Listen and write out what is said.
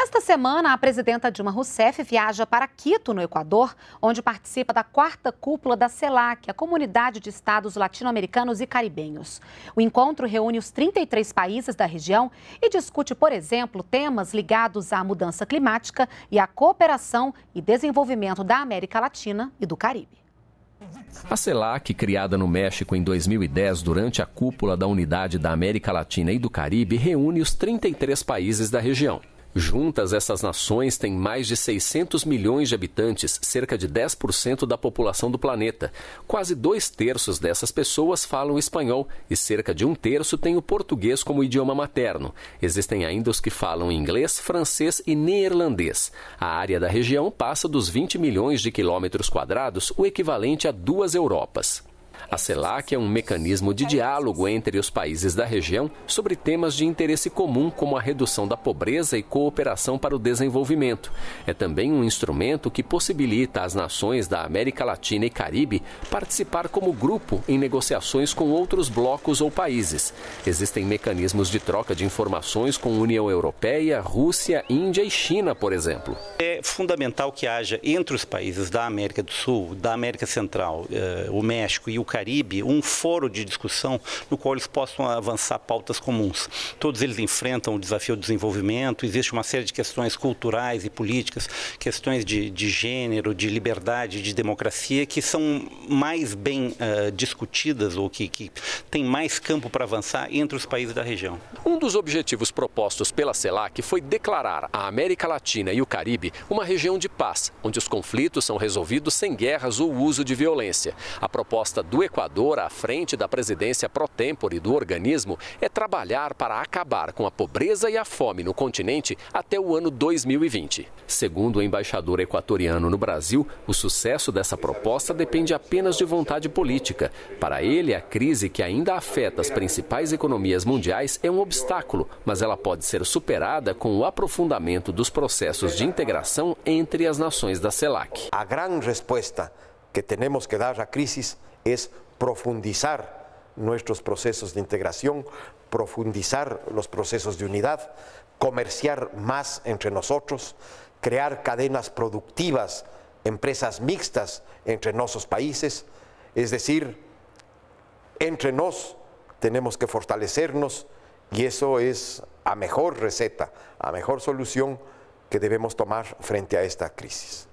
Esta semana, a presidenta Dilma Rousseff viaja para Quito, no Equador, onde participa da quarta cúpula da CELAC, a Comunidade de Estados Latino-Americanos e Caribenhos. O encontro reúne os 33 países da região e discute, por exemplo, temas ligados à mudança climática e à cooperação e desenvolvimento da América Latina e do Caribe. A CELAC, criada no México em 2010 durante a cúpula da Unidade da América Latina e do Caribe, reúne os 33 países da região. Juntas, essas nações têm mais de 600 milhões de habitantes, cerca de 10% da população do planeta. Quase dois terços dessas pessoas falam espanhol e cerca de um terço tem o português como idioma materno. Existem ainda os que falam inglês, francês e neerlandês. A área da região passa dos 20 milhões de quilômetros quadrados, o equivalente a duas Europas. A CELAC é um mecanismo de diálogo entre os países da região sobre temas de interesse comum, como a redução da pobreza e cooperação para o desenvolvimento. É também um instrumento que possibilita as nações da América Latina e Caribe participar como grupo em negociações com outros blocos ou países. Existem mecanismos de troca de informações com União Europeia, Rússia, Índia e China, por exemplo. É fundamental que haja entre os países da América do Sul, da América Central, eh, o México e o Caribe, Caribe um foro de discussão no qual eles possam avançar pautas comuns. Todos eles enfrentam o desafio do desenvolvimento, existe uma série de questões culturais e políticas, questões de, de gênero, de liberdade, de democracia, que são mais bem uh, discutidas ou que, que mais campo para avançar entre os países da região. Um dos objetivos propostos pela CELAC foi declarar a América Latina e o Caribe uma região de paz, onde os conflitos são resolvidos sem guerras ou uso de violência. A proposta do Equador à frente da presidência pro tempore do organismo é trabalhar para acabar com a pobreza e a fome no continente até o ano 2020. Segundo o embaixador equatoriano no Brasil, o sucesso dessa proposta depende apenas de vontade política. Para ele, a crise que ainda afeta as principais economias mundiais é um obstáculo, mas ela pode ser superada com o aprofundamento dos processos de integração entre as nações da CELAC. A grande resposta que temos que dar à crise es profundizar nuestros procesos de integración, profundizar los procesos de unidad, comerciar más entre nosotros, crear cadenas productivas, empresas mixtas entre nuestros países, es decir, entre nos tenemos que fortalecernos y eso es a mejor receta, a mejor solución que debemos tomar frente a esta crisis.